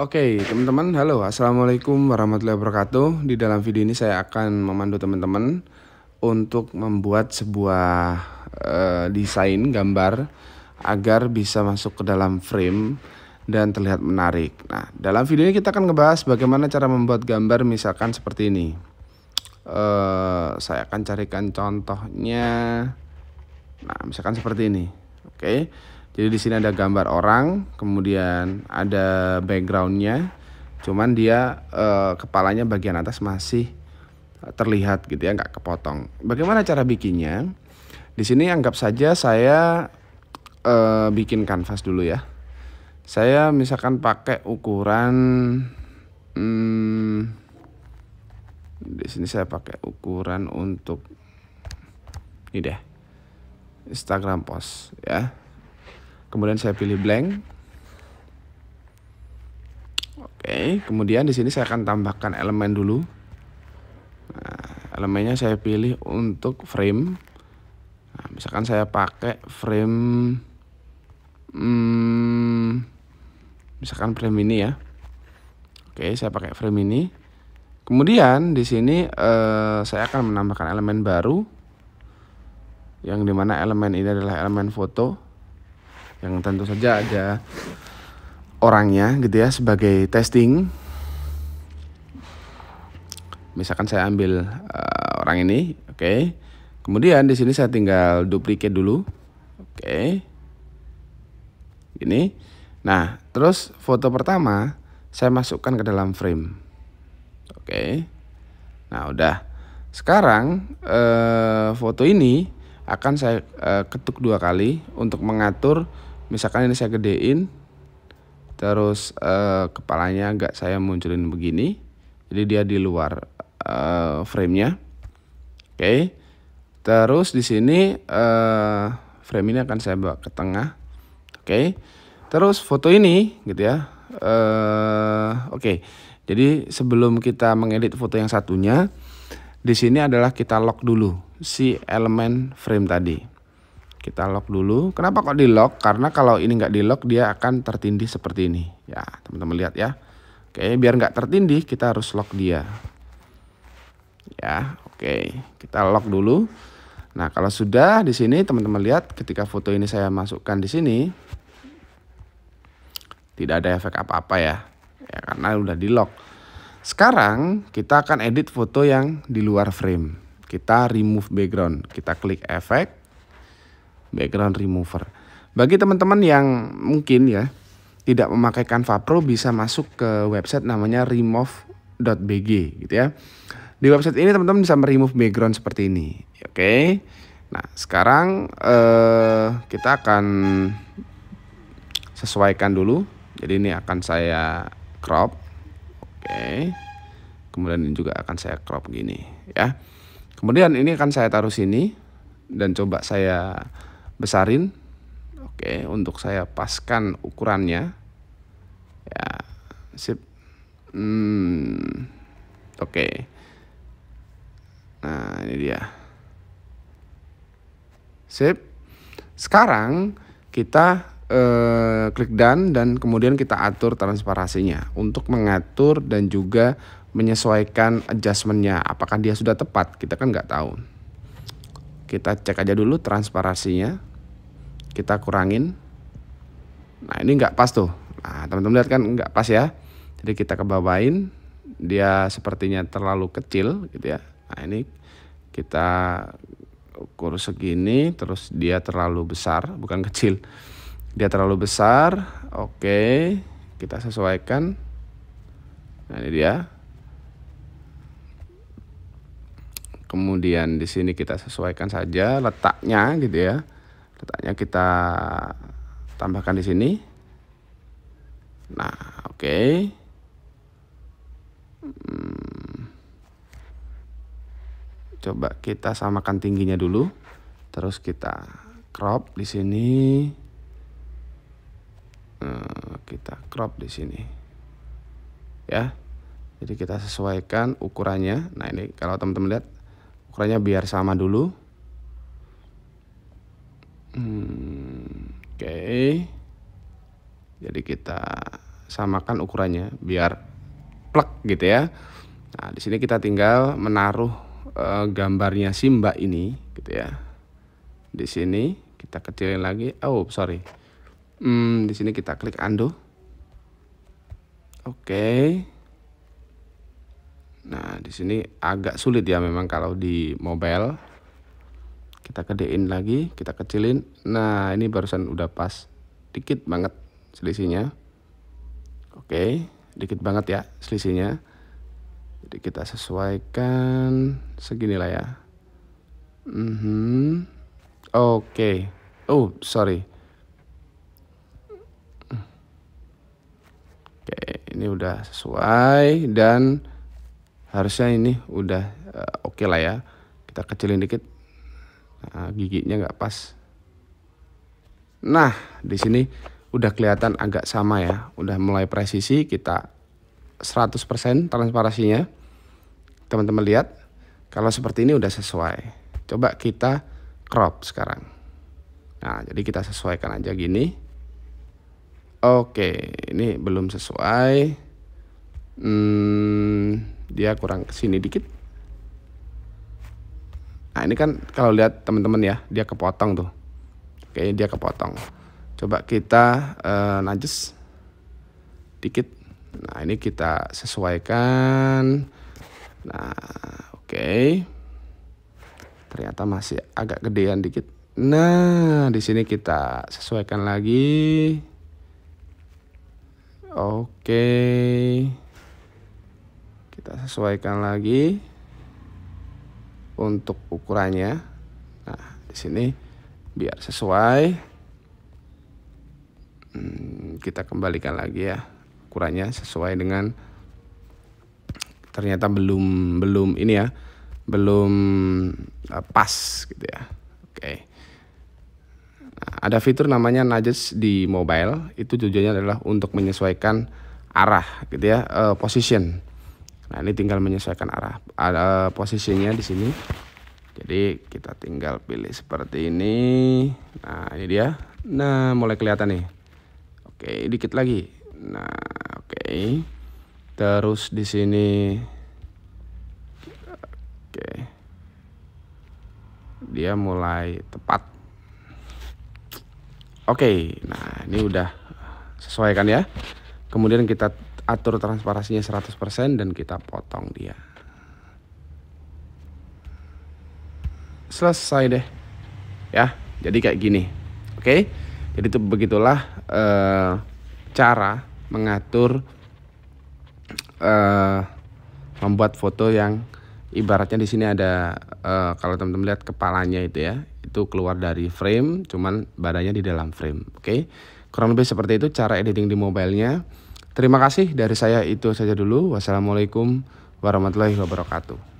Oke, okay, teman-teman, halo. Assalamualaikum warahmatullahi wabarakatuh. Di dalam video ini saya akan memandu teman-teman untuk membuat sebuah uh, desain gambar agar bisa masuk ke dalam frame dan terlihat menarik. Nah, dalam video ini kita akan ngebahas bagaimana cara membuat gambar misalkan seperti ini. Uh, saya akan carikan contohnya. Nah, misalkan seperti ini. Oke. Okay jadi di sini ada gambar orang, kemudian ada backgroundnya, cuman dia uh, kepalanya bagian atas masih terlihat gitu ya, nggak kepotong. Bagaimana cara bikinnya? Di sini anggap saja saya uh, bikin kanvas dulu ya. Saya misalkan pakai ukuran, hmm, di sini saya pakai ukuran untuk ini deh, Instagram post ya Kemudian saya pilih blank. Oke, kemudian di sini saya akan tambahkan elemen dulu. Nah, elemennya saya pilih untuk frame. Nah, misalkan saya pakai frame, hmm, misalkan frame ini ya. Oke, saya pakai frame ini. Kemudian di sini eh, saya akan menambahkan elemen baru, yang dimana elemen ini adalah elemen foto yang tentu saja ada orangnya gitu ya sebagai testing misalkan saya ambil uh, orang ini oke okay. kemudian di sini saya tinggal duplikat dulu oke okay. ini nah terus foto pertama saya masukkan ke dalam frame oke okay. nah udah sekarang uh, foto ini akan saya uh, ketuk dua kali untuk mengatur misalkan ini saya gedein terus uh, kepalanya agak saya munculin begini jadi dia di luar uh, framenya oke okay. terus di sini uh, frame ini akan saya bawa ke tengah oke okay. terus foto ini gitu ya uh, oke okay. jadi sebelum kita mengedit foto yang satunya di sini adalah kita lock dulu si elemen frame tadi kita lock dulu. Kenapa kok di lock? Karena kalau ini nggak di lock dia akan tertindih seperti ini. Ya teman-teman lihat ya. Oke biar nggak tertindih kita harus lock dia. Ya oke kita lock dulu. Nah kalau sudah di sini teman-teman lihat ketika foto ini saya masukkan di sini. Tidak ada efek apa-apa ya. Ya karena udah di lock. Sekarang kita akan edit foto yang di luar frame. Kita remove background. Kita klik efek background remover. Bagi teman-teman yang mungkin ya tidak memakai Canva Pro bisa masuk ke website namanya remove.bg gitu ya. Di website ini teman-teman bisa remove background seperti ini. Oke. Okay? Nah, sekarang eh, kita akan sesuaikan dulu. Jadi ini akan saya crop. Oke. Okay. Kemudian ini juga akan saya crop gini ya. Kemudian ini akan saya taruh sini dan coba saya besarin. Oke, untuk saya paskan ukurannya. Ya, sip. Hmm, oke. Nah, ini dia. Sip. Sekarang kita eh, klik done dan kemudian kita atur transparasinya untuk mengatur dan juga menyesuaikan adjustmentnya apakah dia sudah tepat kita kan nggak tahu kita cek aja dulu transparasinya kita kurangin nah ini nggak pas tuh nah teman-teman lihat kan nggak pas ya jadi kita kebawain dia sepertinya terlalu kecil gitu ya nah ini kita ukur segini terus dia terlalu besar bukan kecil dia terlalu besar oke kita sesuaikan nah ini dia kemudian di sini kita sesuaikan saja letaknya gitu ya katanya kita tambahkan di sini. Nah, oke. Okay. Hmm. Coba kita samakan tingginya dulu. Terus kita crop di sini. Hmm, kita crop di sini. Ya. Jadi kita sesuaikan ukurannya. Nah, ini kalau teman-teman lihat ukurannya biar sama dulu. Hmm, oke. Okay. Jadi kita samakan ukurannya biar plek gitu ya. Nah, di sini kita tinggal menaruh uh, gambarnya Simba ini gitu ya. Di sini kita kecilin lagi. Oh, sorry. Hmm, di sini kita klik undo. Oke. Okay. Nah, di sini agak sulit ya memang kalau di mobile kita gedein lagi kita kecilin nah ini barusan udah pas dikit banget selisihnya oke dikit banget ya selisihnya jadi kita sesuaikan seginilah ya mm -hmm. oke oh sorry oke ini udah sesuai dan harusnya ini udah uh, oke okay lah ya kita kecilin dikit nah, giginya nggak pas nah di sini udah kelihatan agak sama ya udah mulai presisi kita 100% transparasinya. teman-teman lihat kalau seperti ini udah sesuai coba kita crop sekarang nah jadi kita sesuaikan aja gini oke ini belum sesuai hmm, dia kurang kesini dikit Nah ini kan kalau lihat teman-teman ya dia kepotong tuh. Oke dia kepotong. Coba kita uh, najis dikit. Nah ini kita sesuaikan. Nah oke. Okay. Ternyata masih agak gedean dikit. Nah di sini kita sesuaikan lagi. Oke. Okay. Kita sesuaikan lagi untuk ukurannya. Nah, di sini biar sesuai. Hmm, kita kembalikan lagi ya ukurannya sesuai dengan ternyata belum belum ini ya belum uh, pas gitu ya. Oke. Okay. Nah, ada fitur namanya nudges di mobile itu tujuannya adalah untuk menyesuaikan arah gitu ya uh, position Nah ini tinggal menyesuaikan arah ada posisinya di sini. Jadi kita tinggal pilih seperti ini. Nah ini dia. Nah mulai kelihatan nih. Oke dikit lagi. Nah oke. Terus di sini. Oke. Dia mulai tepat. Oke. Nah ini udah sesuaikan ya. Kemudian kita atur transparasinya 100% dan kita potong dia selesai deh ya jadi kayak gini oke okay? jadi itu begitulah uh, cara mengatur uh, membuat foto yang ibaratnya di sini ada uh, kalau teman-teman lihat kepalanya itu ya itu keluar dari frame cuman badannya di dalam frame oke okay? kurang lebih seperti itu cara editing di mobilenya Terima kasih dari saya itu saja dulu. Wassalamualaikum warahmatullahi wabarakatuh.